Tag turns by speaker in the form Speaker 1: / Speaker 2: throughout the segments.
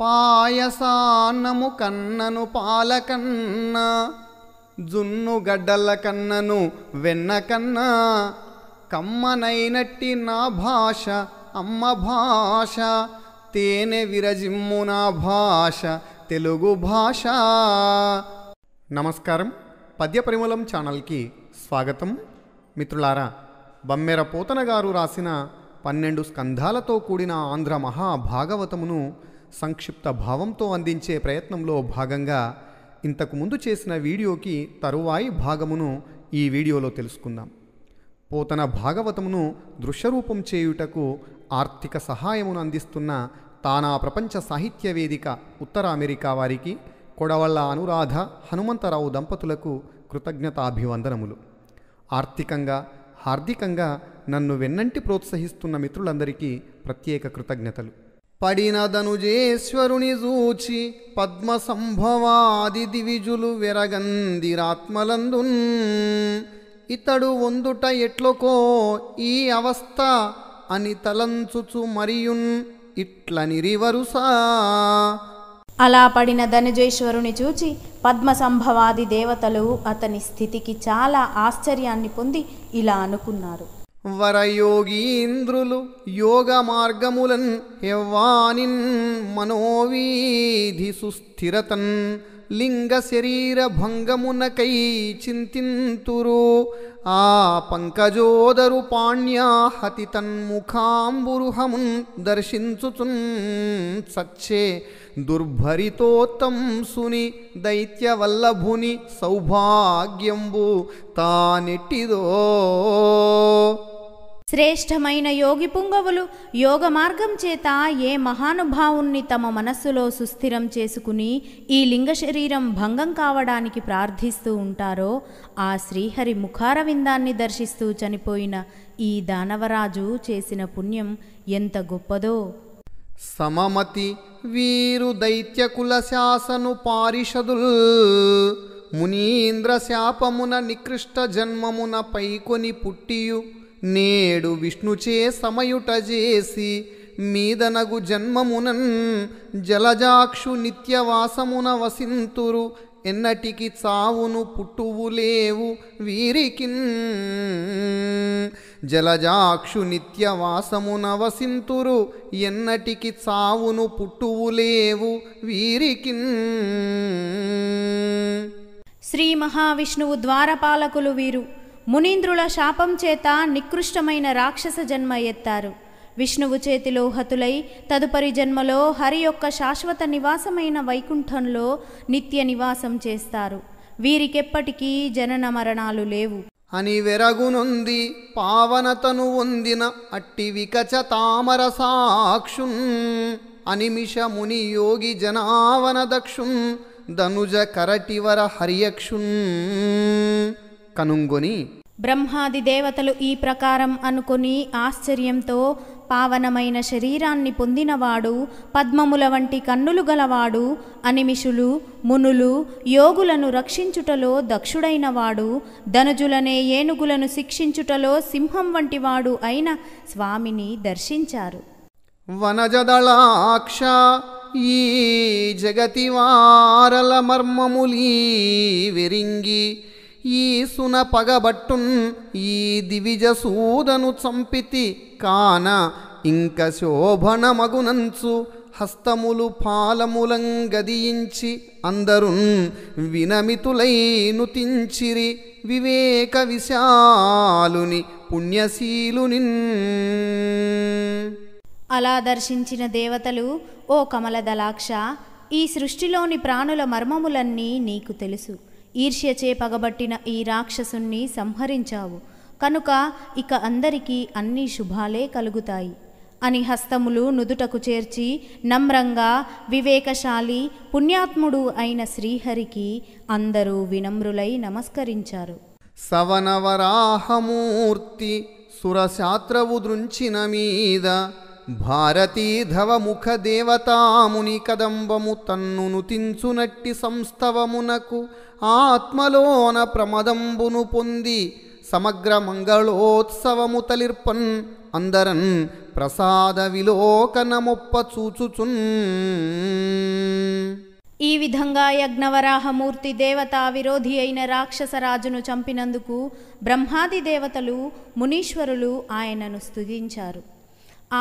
Speaker 1: పాయసాన్నము కన్నను పాలకన్న జున్ను గడ్డల కన్నను వెన్న కన్నా కమ్మనైనట్టి నా భాష అమ్మ భాష తేనె విరజిమ్ము నా భాష తెలుగు భాష నమస్కారం పద్య పరిమళం ఛానల్కి స్వాగతం మిత్రులారా బమ్మెర పోతన గారు రాసిన పన్నెండు స్కంధాలతో కూడిన ఆంధ్ర మహాభాగవతమును సంక్షిప్త భావంతో అందించే ప్రయత్నంలో భాగంగా ఇంతకుముందు చేసిన వీడియోకి తరువాయి భాగమును ఈ వీడియోలో తెలుసుకుందాం పోతన భాగవతమును దృశ్యరూపం చేయుటకు ఆర్థిక సహాయమును అందిస్తున్న తానా ప్రపంచ సాహిత్య వేదిక ఉత్తర అమెరికా వారికి కొడవళ్ళ అనురాధ హనుమంతరావు దంపతులకు కృతజ్ఞతాభివందనములు ఆర్థికంగా హార్దికంగా నన్ను వెన్నంటి ప్రోత్సహిస్తున్న మిత్రులందరికీ ప్రత్యేక కృతజ్ఞతలు పడినదనుజేశ్వరుని చూచి పద్మసంభవాది దివిజులు విరగందిరాత్మలందు ఇతడు వందుట ఎట్లకో ఈ అవస్థ అని తలంచుచు మరియున్ ఇట్ల నిరివరుసా
Speaker 2: అలా పడిన ధనుజేశ్వరుని చూచి పద్మసంభవాది దేవతలు అతని స్థితికి చాలా ఆశ్చర్యాన్ని పొంది ఇలా అనుకున్నారు
Speaker 1: వరయోగీంద్రులు యోగ మార్గములన్ యవ్వానిన్ మనోవీధి సుస్థిరతన్ లింగ శరీర భంగమునకై చింతింతురు ఆ పంకజోదరు పాణ్యాహతి తన్ముఖాంబురుహమున్ దర్శించుచున్ సచ్చే దుర్భరితోత్తం సుని దైత్యవల్లభుని సౌభాగ్యంబు తానెట్టిదో
Speaker 2: శ్రేష్టమైన యోగి పుంగవులు యోగ మార్గం చేత ఏ మహానుభావుణ్ణి తమ మనస్సులో సుస్థిరం చేసుకుని ఈ లింగ శరీరం భంగం కావడానికి ప్రార్థిస్తూ ఉంటారో ఆ శ్రీహరి ముఖారవిందాన్ని దర్శిస్తూ చనిపోయిన ఈ దానవరాజు చేసిన పుణ్యం ఎంత గొప్పదో
Speaker 1: సమమతి వీరు దైత్యకుల శాసను పారిషదు మునీంద్ర శాపమున నికృష్ట జన్మమున పైకొని పుట్టియు నేడు విష్ణుచే సమయుట చేసి మీదనగు జన్మమునన్ జలజాక్షు నిత్యవాసమున వసింతురు ఎన్నటికి చావును పుట్టువు లేవు వీరికిన్ జలజాక్షు నిత్యవాసమున వసింతురు ఎన్నటికి చావును పుట్టువు లేవు వీరికిన్
Speaker 2: శ్రీ మహావిష్ణువు ద్వారపాలకులు వీరు మునీంద్రుల శాపం చేత నికృష్టమైన రాక్షస జన్మ ఎత్తారు విష్ణువు చేతిలో హతులై తదుపరి జన్మలో హరి యొక్క శాశ్వత నివాసమైన వైకుంఠంలో నిత్య నివాసం చేస్తారు వీరికెప్పటికీ
Speaker 1: జనన మరణాలు లేవు అని వెరగునుంది పావనతను వొందిన అట్టి వికచ తామర సాక్షున్ అనిమిష ముని యోగి జనావన దక్షున్ ధనుజ కరటివర హరియక్షున్ కనుంగొని బ్రహ్మాది దేవతలు ఈ ప్రకారం అనుకుని
Speaker 2: ఆశ్చర్యంతో పావనమైన శరీరాన్ని పొందినవాడు పద్మముల వంటి కన్నులు గలవాడు అనిమిషులు మునులు యోగులను రక్షించుటలో దక్షుడైనవాడు ధనుజులనే ఏనుగులను శిక్షించుటలో సింహం వంటివాడు అయిన స్వామిని దర్శించారు
Speaker 1: వనజదళాక్ష ఈ జగతివారల మర్మములీ విరింగి ఈసున పగబట్టున్ ఈ దివిజసూదను చంపితి కాన ఇంక మగునంచు హస్తములు గదియించి అందరున్ వినమితులై నుతించిరి వివేక విశాలుని పుణ్యశీలుని
Speaker 2: అలా దర్శించిన దేవతలు ఓ కమలదలాక్ష ఈ సృష్టిలోని ప్రాణుల మర్మములన్నీ నీకు తెలుసు ఈర్ష్యచే పగబట్టిన ఈ రాక్షసుణ్ణి సంహరించావు కనుక ఇక అందరికీ అన్ని శుభాలే కలుగుతాయి అని హస్తములు నుదుటకు చేర్చి నమ్రంగా వివేకశాలి పుణ్యాత్ముడు అయిన శ్రీహరికి అందరూ వినమ్రులై నమస్కరించారు
Speaker 1: సవనవరాహమూర్తి సురశాత్రవు దృంచిన మీద భారతీధవముఖ దేవతాముని కదంబము తన్నును తించునట్టి సంస్తవమునకు ఆత్మలోన ప్రమదంబును పొంది సమగ్ర మంగళోత్సవము తలిర్పన్ అందరన్ ప్రసాద విలోకనమొప్ప చూచుచున్
Speaker 2: ఈ విధంగా యజ్ఞవరాహమూర్తి దేవతా విరోధి అయిన రాక్షసరాజును చంపినందుకు బ్రహ్మాది దేవతలు మునీశ్వరులు ఆయనను స్థుతించారు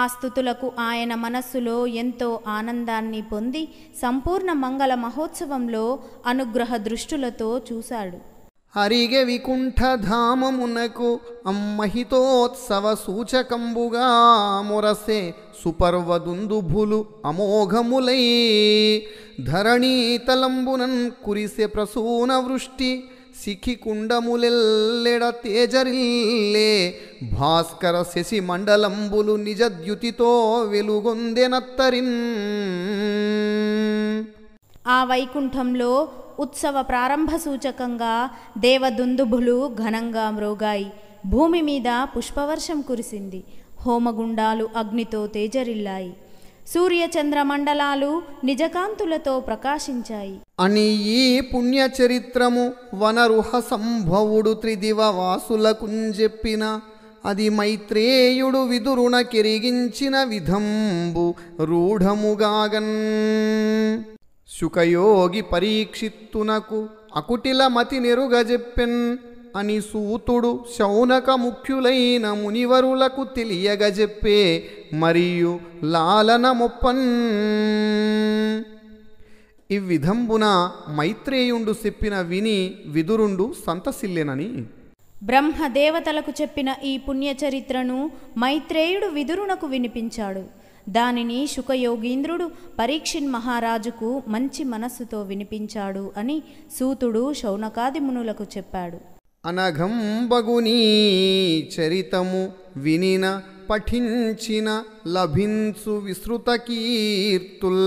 Speaker 2: ఆ స్థుతులకు ఆయన మనస్సులో ఎంతో ఆనందాన్ని పొంది సంపూర్ణ మంగళ మహోత్సవంలో అనుగ్రహ దృష్టులతో చూశాడు
Speaker 1: హరిగె వికుంఠధామమునకు అమ్మహితోత్సవ సూచకంబుగా మురసే సుపర్వదుందుభులు అమోఘములై ధరణీతలంబునన్ కురిసె ప్రసూన వృష్టి సిఖికుండములెల్లెడ తేజరిల్లే భాస్కర శశి మండలంబులు నిజద్యుతితో వెలుగొందెనత్తరిన్ ఆ వైకుంఠంలో ఉత్సవ ప్రారంభ సూచకంగా
Speaker 2: దేవదుందుభులు ఘనంగా మ్రోగాయి భూమి మీద పుష్పవర్షం కురిసింది హోమగుండాలు అగ్నితో తేజరిల్లాయి సూర్యచంద్ర మండలాలు నిజకాంతులతో ప్రకాశించాయి
Speaker 1: అని ఈ పుణ్యచరిత్రము వనరుహ సంభవుడు త్రిదివ వాసులకుంజెప్పిన అది మైత్రేయుడు విదురుణ కెరిగించిన విధంబు రూఢముగాగన్ శుకయోగి పరీక్షిత్తునకు అకుటిల మతి నెరుగజెప్పెన్ అని సూతుడు శౌనక ముఖ్యులైన మునివరులకు తెలియగజెప్పే మరియు లాలన మొప్పన్ ఈ విధంబున మైత్రేయుండు చెప్పిన విని విదురుండు సంతసిల్లెనని
Speaker 2: బ్రహ్మదేవతలకు చెప్పిన ఈ పుణ్యచరిత్రను మైత్రేయుడు విదురునకు వినిపించాడు దానిని శుకయోగీంద్రుడు పరీక్షిన్ మహారాజుకు మంచి మనస్సుతో వినిపించాడు అని సూతుడు శౌనకాది మునులకు చెప్పాడు
Speaker 1: అనఘంబగునీ చరితము వినిన పఠించిన లభించు విసృత కీర్తుల్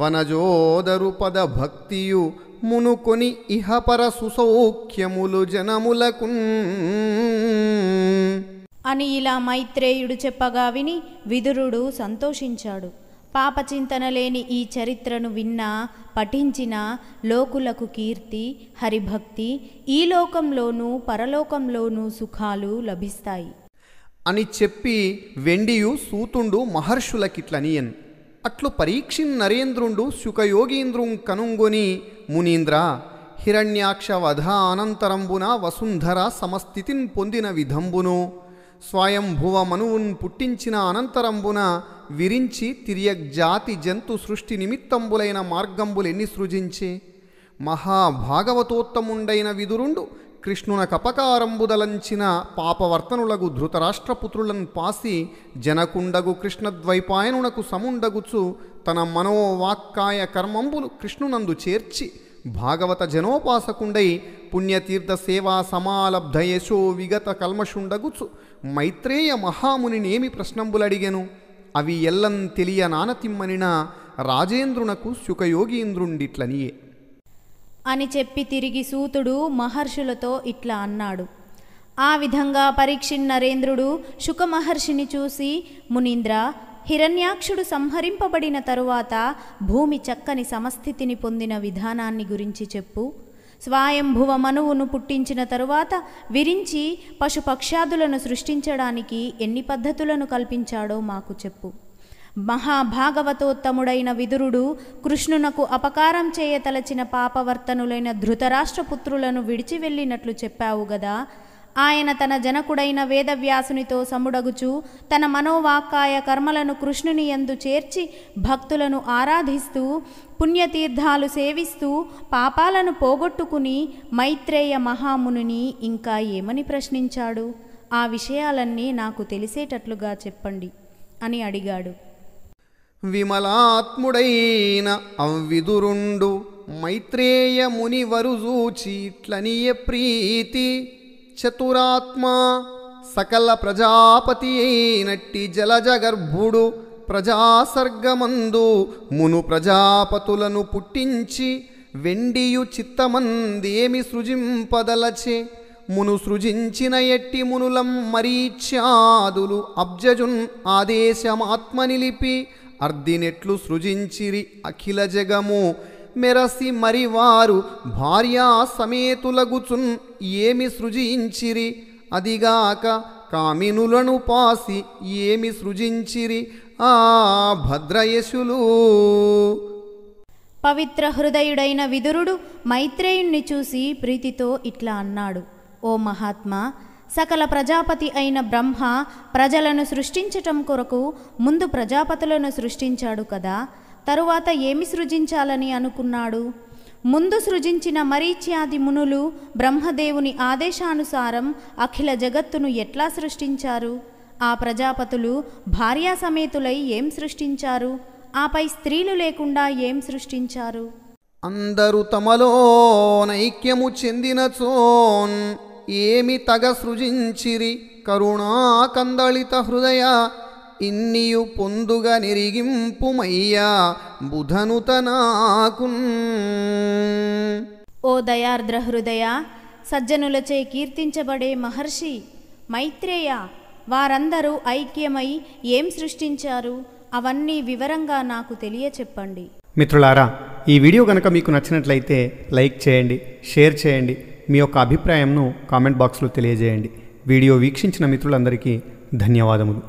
Speaker 1: వనజోదరుపద భక్తియు మునుకొని ఇహపర సుసౌఖ్యములు జనములకు
Speaker 2: అని ఇలా మైత్రేయుడు చెప్పగా విని విదురుడు సంతోషించాడు పాపచింతన లేని ఈ చరిత్రను విన్నా పఠించిన లోకులకు కీర్తి హరిభక్తి ఈ లోకంలోనూ పరలోకంలోనూ సుఖాలు లభిస్తాయి
Speaker 1: అని చెప్పి వెండియు సూతుండు మహర్షులకిట్లనియన్ అట్లు పరీక్షిన్ నరేంద్రుండు శుకయోగీంద్రుం కనుంగొని మునీంద్ర హిరణ్యాక్ష వధ అనంతరంబున వసుంధర సమస్థితిన్ పొందిన విధంబును స్వయంభువ మనువున్ పుట్టించిన అనంతరంబున విరించి తిరియగ్ జాతి జంతు సృష్టి నిమిత్తంబులైన మార్గంబులెన్ని సృజించే మహాభాగవతోత్తముండైన విదురుండు కృష్ణున కపకారంబుదలంచిన పాపవర్తనులగు ధృతరాష్ట్రపుత్రులను పాసి జనకుండగు కృష్ణద్వైపాయనునకు సముండగుచు తన మనోవాక్కాయ కర్మంబులు కృష్ణునందు చేర్చి భాగవత జనోపాసకుండై పుణ్యతీర్థ సేవా సమాలబ్ధ యశో విగత కల్మషుండగుచు మైత్రేయ మహామునినేమి ప్రశ్నంబులడిగెను అవి ఎల్లం తెలియ తిమ్మనిన రాజేంద్రునకు శుకయోగీంద్రుండిట్లనియే
Speaker 2: అని చెప్పి తిరిగి సూతుడు మహర్షులతో ఇట్లా అన్నాడు ఆ విధంగా పరీక్షి నరేంద్రుడు శుకమహర్షిని చూసి మునీంద్ర హిరణ్యాక్షుడు సంహరింపబడిన తరువాత భూమి చక్కని సమస్థితిని పొందిన విధానాన్ని గురించి చెప్పు స్వయంభువ మనువును పుట్టించిన తరువాత విరించి పశుపక్షాదులను సృష్టించడానికి ఎన్ని పద్ధతులను కల్పించాడో మాకు చెప్పు మహాభాగవతోత్తముడైన విదురుడు కృష్ణునకు అపకారం చేయతలచిన పాపవర్తనులైన ధృతరాష్ట్రపుత్రులను విడిచి వెళ్ళినట్లు చెప్పావు గదా ఆయన తన జనకుడైన వేదవ్యాసునితో సముడగుచు తన మనోవాక్కాయ కర్మలను కృష్ణుని ఎందు చేర్చి భక్తులను ఆరాధిస్తూ పుణ్యతీర్థాలు సేవిస్తూ పాపాలను పోగొట్టుకుని మైత్రేయ మహాముని ఇంకా ఏమని ప్రశ్నించాడు ఆ విషయాలన్నీ నాకు తెలిసేటట్లుగా చెప్పండి అని అడిగాడు
Speaker 1: విమలాత్ముడైన అవ్విదురుండు మైత్రేయ మునివరు చూచీట్లనియ ప్రీతి చతురాత్మా సకల ప్రజాపతి అయినట్టి జలజగర్భుడు ప్రజాసర్గమందు మును ప్రజాపతులను పుట్టించి వెండియు చిత్తమందేమి సృజింపదలచే మును సృజించిన ఎట్టి మునులం మరీచ్యాదులు అబ్జజున్ ఆదేశమాత్మ నిలిపి అర్ధినెట్లు సృజించిరి అఖిల జగము మెరసి మరివారు భార్యా సమేతులగుచున్ ఏమి సృజించిరి అదిగాక కామినులను పాసి ఏమి సృజించిరి ఆ భద్రయశులు
Speaker 2: పవిత్ర హృదయుడైన విదురుడు మైత్రేయుణ్ణి చూసి ప్రీతితో ఇట్లా అన్నాడు ఓ మహాత్మా సకల ప్రజాపతి అయిన బ్రహ్మ ప్రజలను సృష్టించటం కొరకు ముందు ప్రజాపతులను సృష్టించాడు కదా తరువాత ఏమి సృజించాలని అనుకున్నాడు ముందు సృజించిన మరీచ్యాది మునులు బ్రహ్మదేవుని ఆదేశానుసారం అఖిల జగత్తును ఎట్లా సృష్టించారు ఆ ప్రజాపతులు భార్యాసమేతులై ఏం సృష్టించారు ఆపై స్త్రీలు లేకుండా ఏం సృష్టించారు
Speaker 1: అందరూ తమలో నైక్యము చోన్ ఏమి తగ సృజించిరి కరుణా కందళిత హృదయ ఇన్నియు పొందుగా నిరిగింపుమయ్యా బుధను తనాకు ఓ దయార్ద్ర హృదయ
Speaker 2: సజ్జనులచే కీర్తించబడే మహర్షి మైత్రేయ వారందరూ ఐక్యమై ఏం సృష్టించారు అవన్నీ వివరంగా నాకు తెలియచెప్పండి
Speaker 1: మిత్రులారా ఈ వీడియో కనుక మీకు నచ్చినట్లయితే లైక్ చేయండి షేర్ చేయండి మీ యొక్క అభిప్రాయంను కామెంట్ బాక్స్లో తెలియజేయండి వీడియో వీక్షించిన మిత్రులందరికీ ధన్యవాదములు